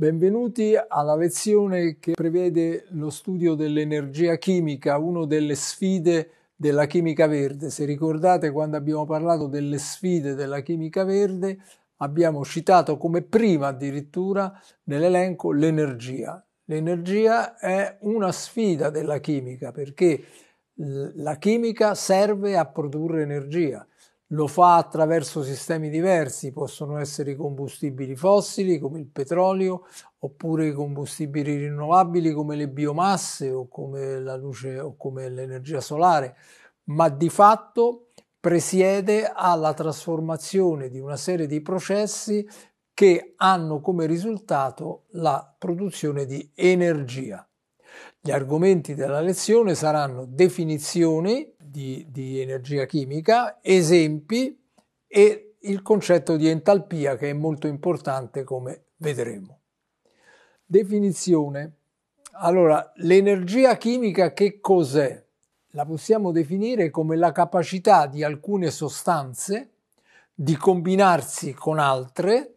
Benvenuti alla lezione che prevede lo studio dell'energia chimica, una delle sfide della chimica verde. Se ricordate quando abbiamo parlato delle sfide della chimica verde, abbiamo citato come prima addirittura nell'elenco l'energia. L'energia è una sfida della chimica perché la chimica serve a produrre energia lo fa attraverso sistemi diversi, possono essere i combustibili fossili come il petrolio oppure i combustibili rinnovabili come le biomasse o come la luce o come l'energia solare, ma di fatto presiede alla trasformazione di una serie di processi che hanno come risultato la produzione di energia. Gli argomenti della lezione saranno definizioni di, di energia chimica, esempi e il concetto di entalpia che è molto importante come vedremo. Definizione. Allora, l'energia chimica che cos'è? La possiamo definire come la capacità di alcune sostanze di combinarsi con altre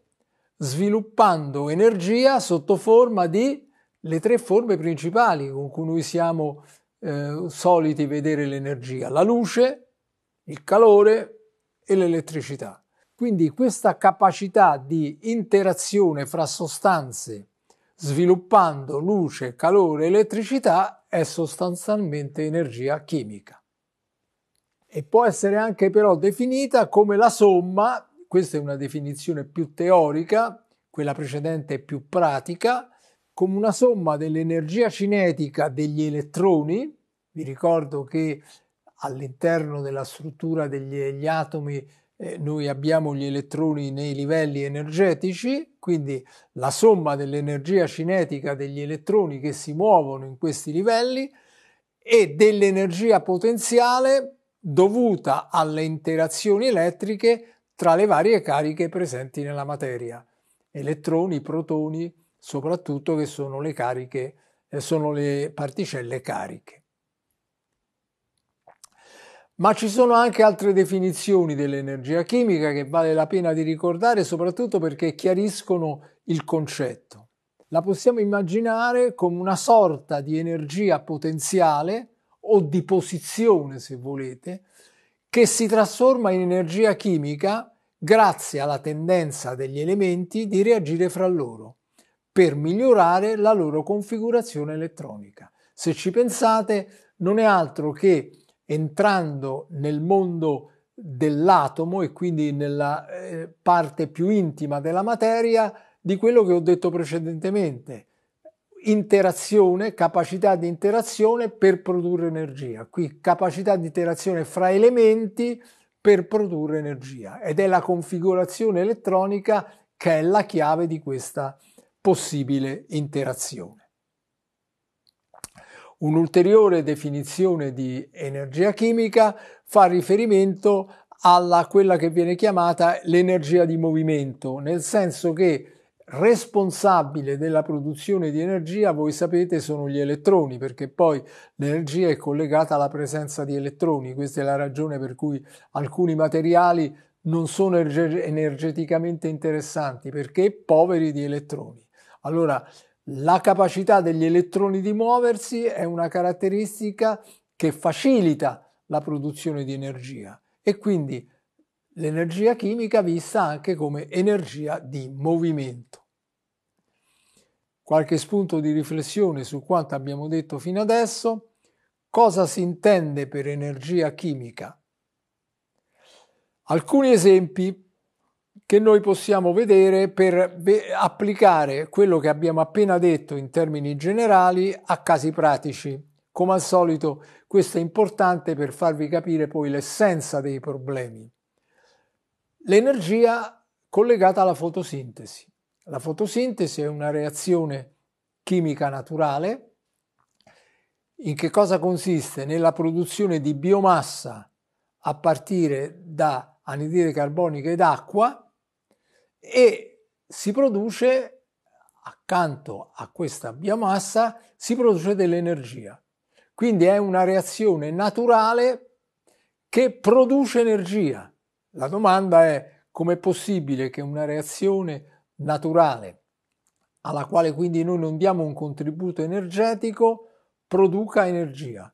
sviluppando energia sotto forma di le tre forme principali con cui noi siamo eh, soliti vedere l'energia, la luce, il calore e l'elettricità. Quindi questa capacità di interazione fra sostanze sviluppando luce, calore, elettricità è sostanzialmente energia chimica. E può essere anche però definita come la somma, questa è una definizione più teorica, quella precedente è più pratica, come una somma dell'energia cinetica degli elettroni, vi ricordo che all'interno della struttura degli atomi eh, noi abbiamo gli elettroni nei livelli energetici, quindi la somma dell'energia cinetica degli elettroni che si muovono in questi livelli e dell'energia potenziale dovuta alle interazioni elettriche tra le varie cariche presenti nella materia, elettroni, protoni, soprattutto che sono le cariche, eh, sono le particelle cariche. Ma ci sono anche altre definizioni dell'energia chimica che vale la pena di ricordare, soprattutto perché chiariscono il concetto. La possiamo immaginare come una sorta di energia potenziale o di posizione, se volete, che si trasforma in energia chimica grazie alla tendenza degli elementi di reagire fra loro per migliorare la loro configurazione elettronica. Se ci pensate, non è altro che entrando nel mondo dell'atomo e quindi nella eh, parte più intima della materia di quello che ho detto precedentemente, interazione, capacità di interazione per produrre energia. Qui capacità di interazione fra elementi per produrre energia ed è la configurazione elettronica che è la chiave di questa energia possibile interazione. Un'ulteriore definizione di energia chimica fa riferimento alla quella che viene chiamata l'energia di movimento, nel senso che responsabile della produzione di energia, voi sapete, sono gli elettroni, perché poi l'energia è collegata alla presenza di elettroni. Questa è la ragione per cui alcuni materiali non sono energeticamente interessanti, perché poveri di elettroni. Allora, la capacità degli elettroni di muoversi è una caratteristica che facilita la produzione di energia e quindi l'energia chimica vista anche come energia di movimento. Qualche spunto di riflessione su quanto abbiamo detto fino adesso. Cosa si intende per energia chimica? Alcuni esempi che noi possiamo vedere per applicare quello che abbiamo appena detto in termini generali a casi pratici. Come al solito questo è importante per farvi capire poi l'essenza dei problemi. L'energia collegata alla fotosintesi. La fotosintesi è una reazione chimica naturale. In che cosa consiste? Nella produzione di biomassa a partire da anidride carbonica ed acqua e si produce accanto a questa biomassa si produce dell'energia. Quindi è una reazione naturale che produce energia. La domanda è com'è possibile che una reazione naturale alla quale quindi noi non diamo un contributo energetico produca energia?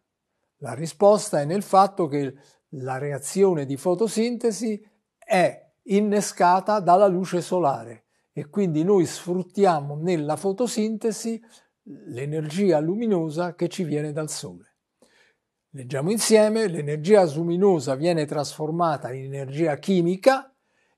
La risposta è nel fatto che la reazione di fotosintesi è innescata dalla luce solare e quindi noi sfruttiamo nella fotosintesi l'energia luminosa che ci viene dal Sole. Leggiamo insieme, l'energia luminosa viene trasformata in energia chimica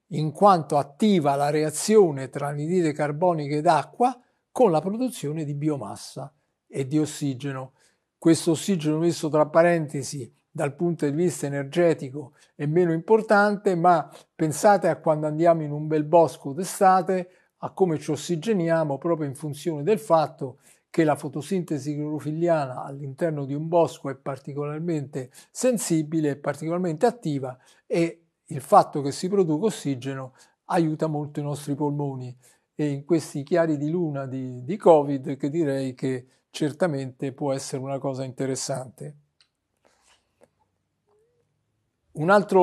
in quanto attiva la reazione tra anidride carbonica ed acqua con la produzione di biomassa e di ossigeno. Questo ossigeno messo tra parentesi dal punto di vista energetico è meno importante, ma pensate a quando andiamo in un bel bosco d'estate, a come ci ossigeniamo proprio in funzione del fatto che la fotosintesi clorofilliana all'interno di un bosco è particolarmente sensibile, particolarmente attiva e il fatto che si produca ossigeno aiuta molto i nostri polmoni e in questi chiari di luna di, di Covid che direi che certamente può essere una cosa interessante. Un'altra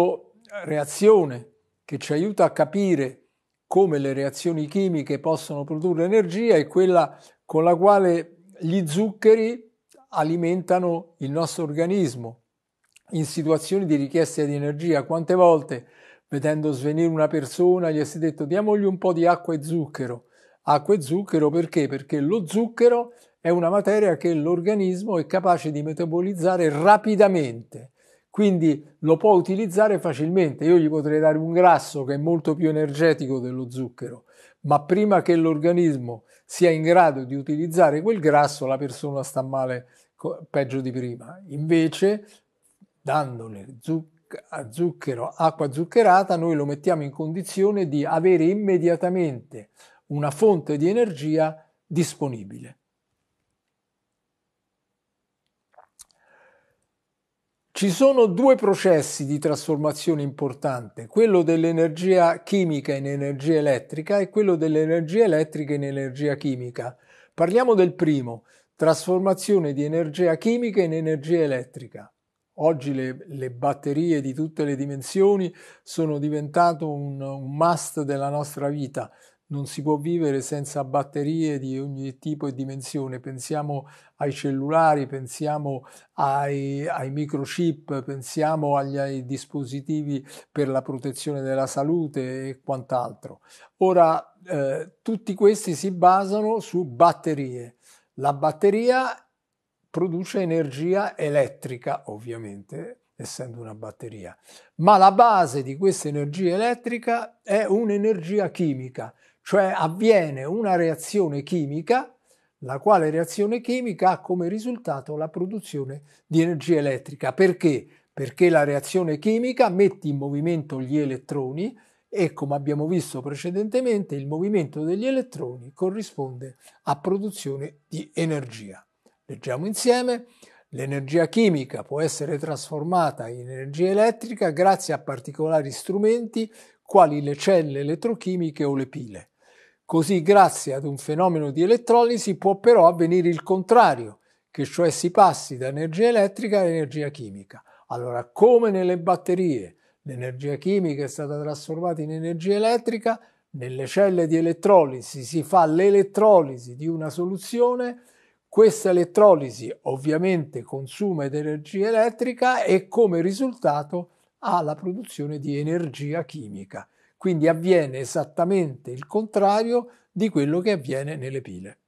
reazione che ci aiuta a capire come le reazioni chimiche possono produrre energia è quella con la quale gli zuccheri alimentano il nostro organismo in situazioni di richiesta di energia. Quante volte vedendo svenire una persona gli si è detto diamogli un po' di acqua e zucchero. Acqua e zucchero perché? Perché lo zucchero è una materia che l'organismo è capace di metabolizzare rapidamente quindi lo può utilizzare facilmente. Io gli potrei dare un grasso che è molto più energetico dello zucchero, ma prima che l'organismo sia in grado di utilizzare quel grasso, la persona sta male peggio di prima. Invece, dandole zucchero, zucchero, acqua zuccherata, noi lo mettiamo in condizione di avere immediatamente una fonte di energia disponibile. Ci sono due processi di trasformazione importante, quello dell'energia chimica in energia elettrica e quello dell'energia elettrica in energia chimica. Parliamo del primo, trasformazione di energia chimica in energia elettrica. Oggi le, le batterie di tutte le dimensioni sono diventate un, un must della nostra vita, non si può vivere senza batterie di ogni tipo e dimensione. Pensiamo ai cellulari, pensiamo ai, ai microchip, pensiamo agli, ai dispositivi per la protezione della salute e quant'altro. Ora, eh, tutti questi si basano su batterie. La batteria produce energia elettrica, ovviamente, essendo una batteria. Ma la base di questa energia elettrica è un'energia chimica cioè avviene una reazione chimica, la quale reazione chimica ha come risultato la produzione di energia elettrica. Perché? Perché la reazione chimica mette in movimento gli elettroni e come abbiamo visto precedentemente il movimento degli elettroni corrisponde a produzione di energia. Leggiamo insieme. L'energia chimica può essere trasformata in energia elettrica grazie a particolari strumenti quali le celle elettrochimiche o le pile. Così grazie ad un fenomeno di elettrolisi può però avvenire il contrario, che cioè si passi da energia elettrica a energia chimica. Allora, come nelle batterie l'energia chimica è stata trasformata in energia elettrica, nelle celle di elettrolisi si fa l'elettrolisi di una soluzione, questa elettrolisi ovviamente consuma energia elettrica e come risultato ha la produzione di energia chimica. Quindi avviene esattamente il contrario di quello che avviene nelle pile.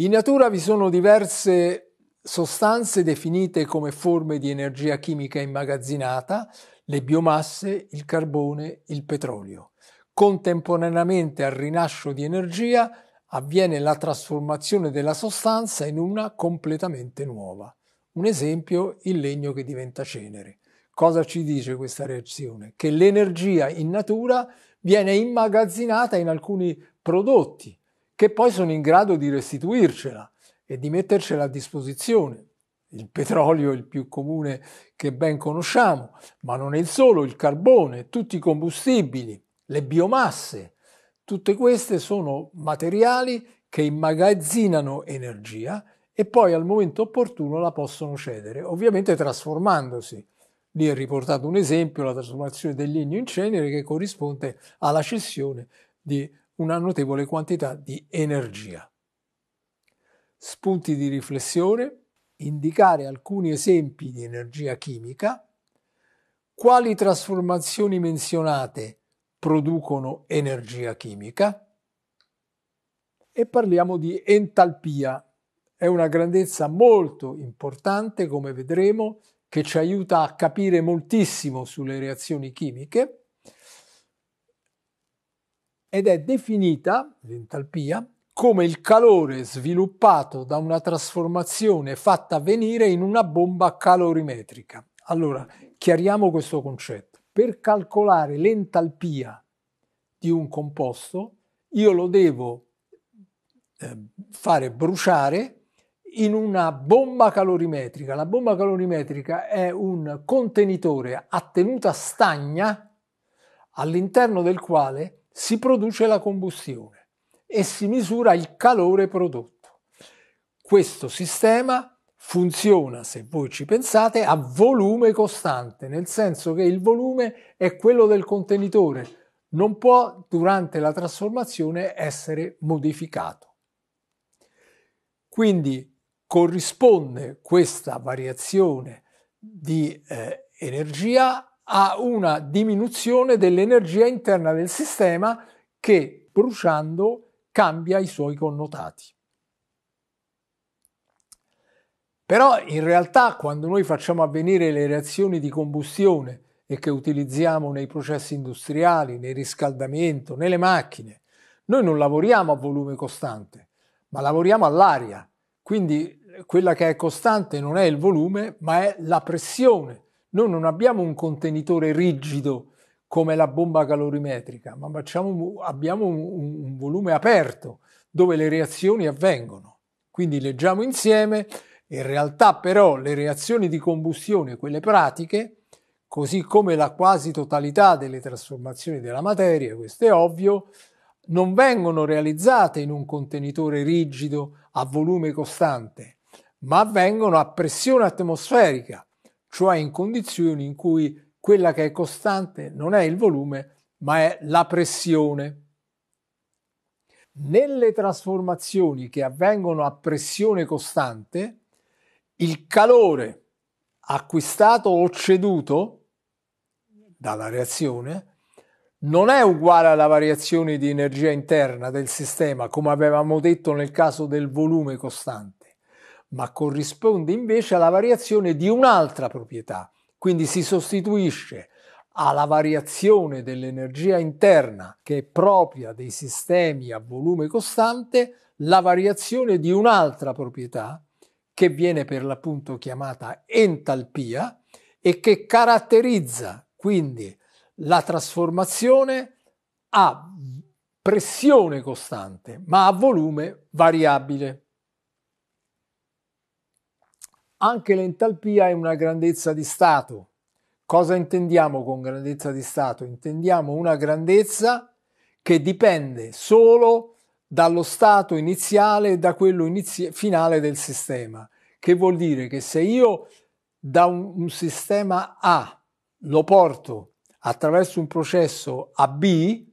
In natura vi sono diverse sostanze definite come forme di energia chimica immagazzinata, le biomasse, il carbone, il petrolio. Contemporaneamente al rinascio di energia avviene la trasformazione della sostanza in una completamente nuova. Un esempio, il legno che diventa cenere. Cosa ci dice questa reazione? Che l'energia in natura viene immagazzinata in alcuni prodotti che poi sono in grado di restituircela e di mettercela a disposizione. Il petrolio è il più comune che ben conosciamo, ma non è il solo, il carbone, tutti i combustibili, le biomasse, tutte queste sono materiali che immagazzinano energia e poi al momento opportuno la possono cedere, ovviamente trasformandosi. Lì è riportato un esempio, la trasformazione del legno in cenere, che corrisponde alla cessione di una notevole quantità di energia. Spunti di riflessione, indicare alcuni esempi di energia chimica, quali trasformazioni menzionate producono energia chimica e parliamo di entalpia. È una grandezza molto importante, come vedremo, che ci aiuta a capire moltissimo sulle reazioni chimiche ed è definita, l'entalpia, come il calore sviluppato da una trasformazione fatta avvenire in una bomba calorimetrica. Allora, chiariamo questo concetto. Per calcolare l'entalpia di un composto, io lo devo eh, fare bruciare in una bomba calorimetrica. La bomba calorimetrica è un contenitore a tenuta stagna all'interno del quale si produce la combustione e si misura il calore prodotto. Questo sistema funziona, se voi ci pensate, a volume costante, nel senso che il volume è quello del contenitore, non può durante la trasformazione essere modificato. Quindi corrisponde questa variazione di eh, energia a una diminuzione dell'energia interna del sistema che bruciando cambia i suoi connotati. Però in realtà quando noi facciamo avvenire le reazioni di combustione e che utilizziamo nei processi industriali, nel riscaldamento, nelle macchine, noi non lavoriamo a volume costante, ma lavoriamo all'aria. Quindi quella che è costante non è il volume, ma è la pressione. Noi non abbiamo un contenitore rigido come la bomba calorimetrica, ma facciamo, abbiamo un, un volume aperto dove le reazioni avvengono. Quindi leggiamo insieme, in realtà però le reazioni di combustione, quelle pratiche, così come la quasi totalità delle trasformazioni della materia, questo è ovvio, non vengono realizzate in un contenitore rigido a volume costante, ma avvengono a pressione atmosferica, cioè in condizioni in cui quella che è costante non è il volume, ma è la pressione. Nelle trasformazioni che avvengono a pressione costante, il calore acquistato o ceduto dalla reazione non è uguale alla variazione di energia interna del sistema, come avevamo detto nel caso del volume costante ma corrisponde invece alla variazione di un'altra proprietà, quindi si sostituisce alla variazione dell'energia interna che è propria dei sistemi a volume costante la variazione di un'altra proprietà che viene per l'appunto chiamata entalpia e che caratterizza quindi la trasformazione a pressione costante ma a volume variabile. Anche l'entalpia è una grandezza di stato. Cosa intendiamo con grandezza di stato? Intendiamo una grandezza che dipende solo dallo stato iniziale e da quello inizi- finale del sistema, che vuol dire che se io da un, un sistema A lo porto attraverso un processo a B,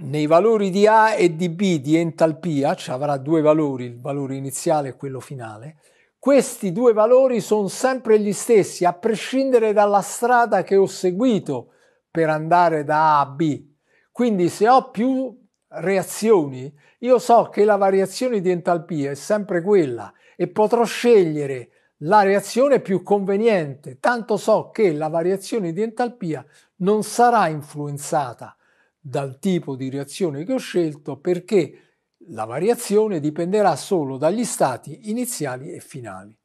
nei valori di A e di B di entalpia, cioè avrà due valori, il valore iniziale e quello finale, questi due valori sono sempre gli stessi, a prescindere dalla strada che ho seguito per andare da A a B. Quindi se ho più reazioni, io so che la variazione di entalpia è sempre quella e potrò scegliere la reazione più conveniente, tanto so che la variazione di entalpia non sarà influenzata dal tipo di reazione che ho scelto perché la variazione dipenderà solo dagli stati iniziali e finali.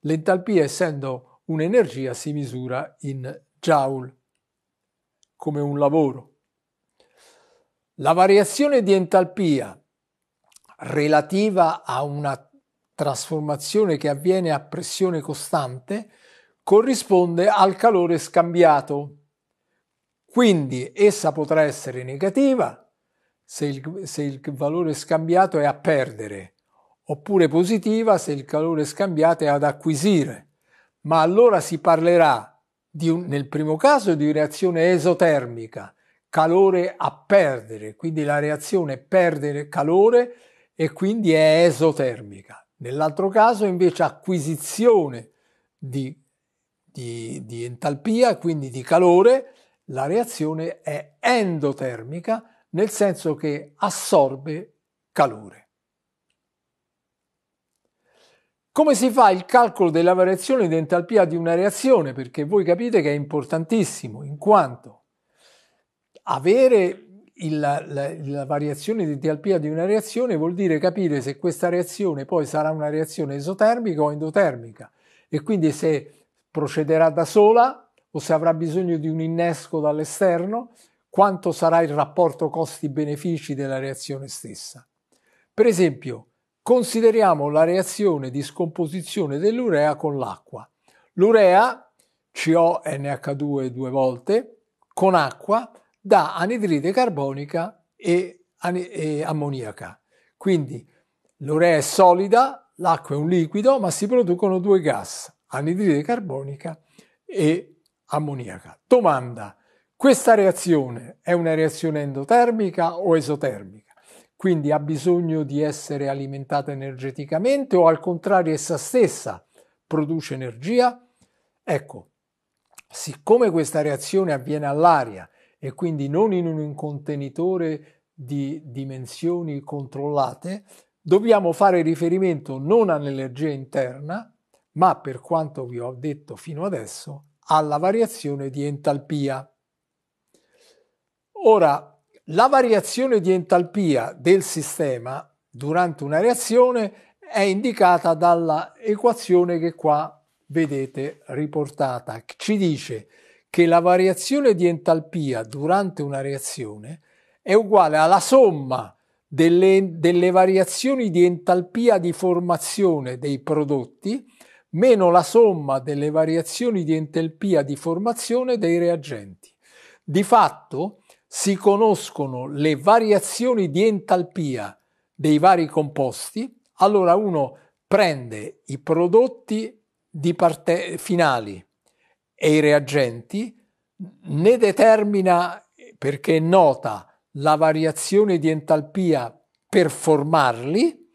L'entalpia, essendo un'energia, si misura in joule, come un lavoro. La variazione di entalpia relativa a una trasformazione che avviene a pressione costante corrisponde al calore scambiato. Quindi essa potrà essere negativa se il, se il valore scambiato è a perdere, oppure positiva se il valore scambiato è ad acquisire. Ma allora si parlerà un, nel primo caso di reazione esotermica, calore a perdere, quindi la reazione perdere calore e quindi è esotermica. Nell'altro caso invece acquisizione di, di, di entalpia, quindi di calore, la reazione è endotermica nel senso che assorbe calore. Come si fa il calcolo della variazione di entalpia di una reazione? Perché voi capite che è importantissimo, in quanto avere il, la, la, variazione di entalpia di una reazione vuol dire capire se questa reazione poi sarà una reazione esotermica o endotermica e quindi se procederà da sola o se avrà bisogno di un innesco dall'esterno quanto sarà il rapporto costi-benefici della reazione stessa. Per esempio, consideriamo la reazione di scomposizione dell'urea con l'acqua. L'urea, CONH2 due volte, con acqua dà anidride carbonica e, e ammoniaca. Quindi l'urea è solida, l'acqua è un liquido, ma si producono due gas, anidride carbonica e ammoniaca. Domanda, questa reazione è una reazione endotermica o esotermica? Quindi ha bisogno di essere alimentata energeticamente o al contrario essa stessa produce energia? Ecco, siccome questa reazione avviene all'aria e quindi non in un contenitore di dimensioni controllate, dobbiamo fare riferimento non all'energia interna, ma per quanto vi ho detto fino adesso, alla variazione di entalpia. Ora, la variazione di entalpia del sistema durante una reazione è indicata dalla equazione che qua vedete riportata. Ci dice che la variazione di entalpia durante una reazione è uguale alla somma delle, delle variazioni di entalpia di formazione dei prodotti meno la somma delle variazioni di entalpia di formazione dei reagenti. Di fatto, si conoscono le variazioni di entalpia dei vari composti, allora uno prende i prodotti parte- finali e i reagenti, ne determina, perché è nota, la variazione di entalpia per formarli,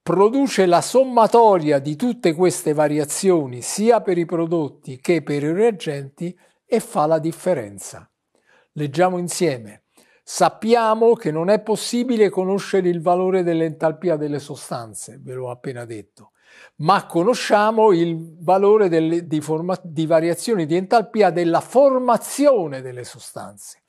produce la sommatoria di tutte queste variazioni sia per i prodotti che per i reagenti e fa la differenza. Leggiamo insieme. Sappiamo che non è possibile conoscere il valore dell'entalpia delle sostanze, ve l'ho appena detto, ma conosciamo il valore delle, di, forma, di variazioni di entalpia della formazione delle sostanze.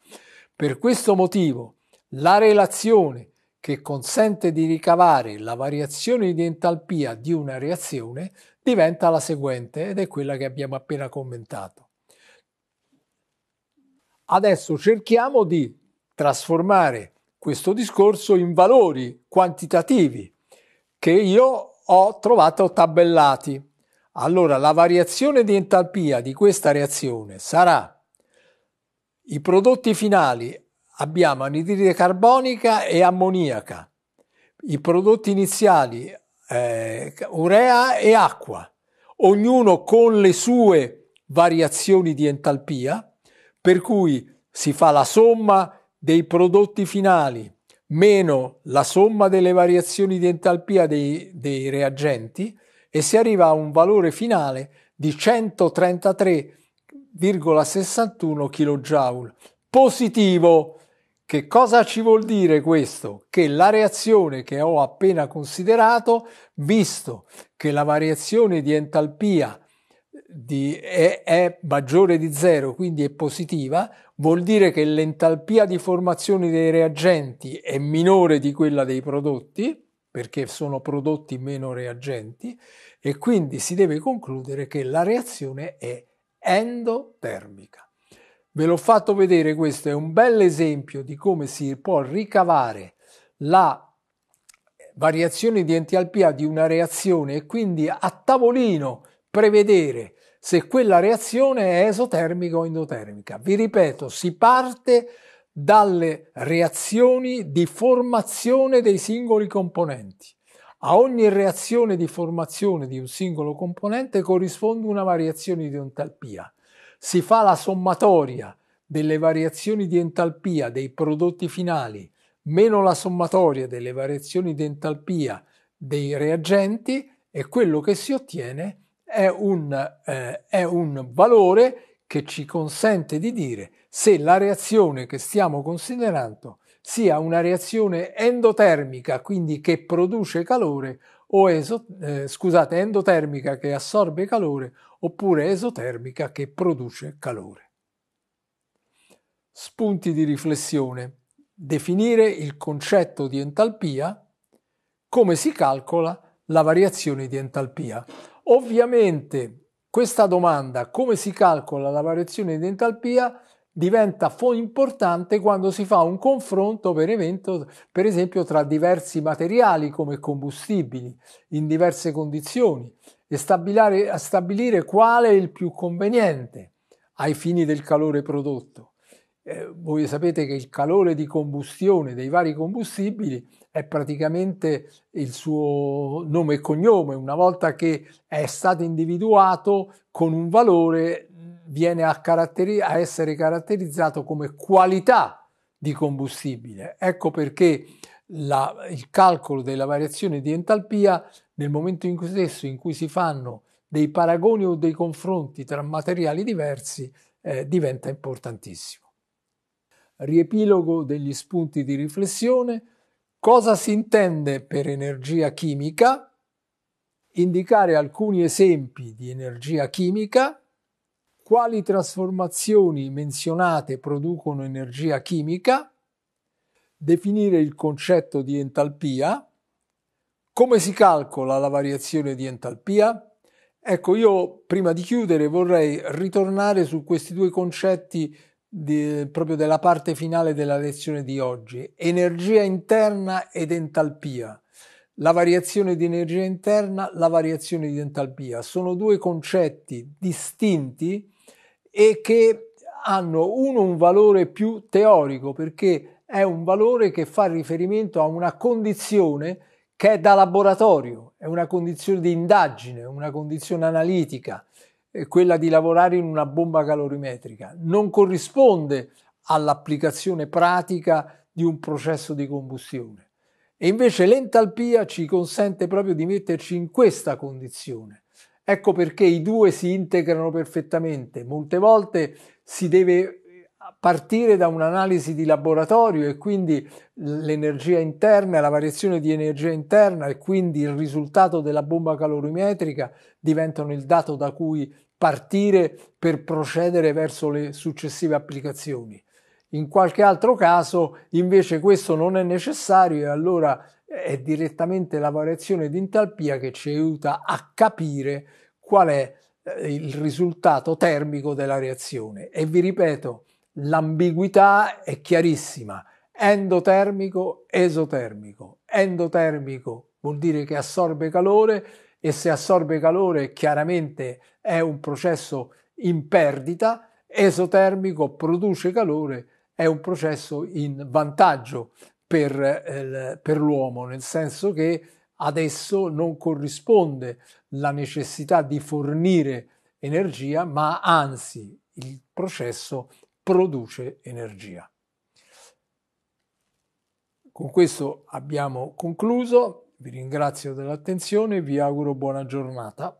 Per questo motivo la relazione che consente di ricavare la variazione di entalpia di una reazione diventa la seguente ed è quella che abbiamo appena commentato. Adesso cerchiamo di trasformare questo discorso in valori quantitativi che io ho trovato tabellati. Allora la variazione di entalpia di questa reazione sarà i prodotti finali abbiamo anidride carbonica e ammoniaca, i prodotti iniziali eh, urea e acqua, ognuno con le sue variazioni di entalpia per cui si fa la somma dei prodotti finali meno la somma delle variazioni di entalpia dei, dei reagenti e si arriva a un valore finale di 133,61 kJ positivo. Che cosa ci vuol dire questo? Che la reazione che ho appena considerato, visto che la variazione di entalpia di, è, è, maggiore di zero, quindi è positiva, vuol dire che l'entalpia di formazione dei reagenti è minore di quella dei prodotti, perché sono prodotti meno reagenti, e quindi si deve concludere che la reazione è endotermica. Ve l'ho fatto vedere, questo è un bel esempio di come si può ricavare la variazione di entalpia di una reazione e quindi a tavolino prevedere se quella reazione è esotermica o endotermica. Vi ripeto, si parte dalle reazioni di formazione dei singoli componenti. A ogni reazione di formazione di un singolo componente corrisponde una variazione di entalpia. Si fa la sommatoria delle variazioni di entalpia dei prodotti finali meno la sommatoria delle variazioni di entalpia dei reagenti e quello che si ottiene è è un, eh, è un valore che ci consente di dire se la reazione che stiamo considerando sia una reazione endotermica, quindi che produce calore, o eh, scusate, endotermica che assorbe calore, oppure esotermica che produce calore. Spunti di riflessione. Definire il concetto di entalpia, come si calcola la variazione di entalpia. Ovviamente questa domanda, come si calcola la variazione di entalpia, diventa importante quando si fa un confronto per, evento, per esempio tra diversi materiali come combustibili in diverse condizioni e stabilire, stabilire quale è il più conveniente ai fini del calore prodotto. Eh, voi sapete che il calore di combustione dei vari combustibili è praticamente il suo nome e cognome, una volta che è stato individuato con un valore viene a, caratteri- a essere caratterizzato come qualità di combustibile. Ecco perché la, il calcolo della variazione di entalpia nel momento in cui stesso in cui si fanno dei paragoni o dei confronti tra materiali diversi eh, diventa importantissimo. Riepilogo degli spunti di riflessione. Cosa si intende per energia chimica? Indicare alcuni esempi di energia chimica, quali trasformazioni menzionate producono energia chimica, definire il concetto di entalpia, come si calcola la variazione di entalpia? Ecco, io prima di chiudere vorrei ritornare su questi due concetti di, proprio della parte finale della lezione di oggi, energia interna ed entalpia. La variazione di energia interna, la variazione di entalpia sono due concetti distinti e che hanno uno un valore più teorico perché è un valore che fa riferimento a una condizione che è da laboratorio, è una condizione di indagine, una condizione analitica quella di lavorare in una bomba calorimetrica, non corrisponde all'applicazione pratica di un processo di combustione. E invece l'entalpia ci consente proprio di metterci in questa condizione. Ecco perché i due si integrano perfettamente. Molte volte si deve partire da un'analisi di laboratorio e quindi l'energia interna, la variazione di energia interna e quindi il risultato della bomba calorimetrica diventano il dato da cui partire per procedere verso le successive applicazioni. In qualche altro caso invece questo non è necessario e allora è direttamente la variazione di entalpia che ci aiuta a capire qual è eh, il risultato termico della reazione. E vi ripeto, l'ambiguità è chiarissima, endotermico, esotermico. Endotermico vuol dire che assorbe calore e se assorbe calore chiaramente è un processo in perdita, esotermico produce calore, è un processo in vantaggio per, eh, per l'uomo, nel senso che adesso non corrisponde la necessità di fornire energia, ma anzi il processo produce energia. Con questo abbiamo concluso. Vi ringrazio dell'attenzione e vi auguro buona giornata.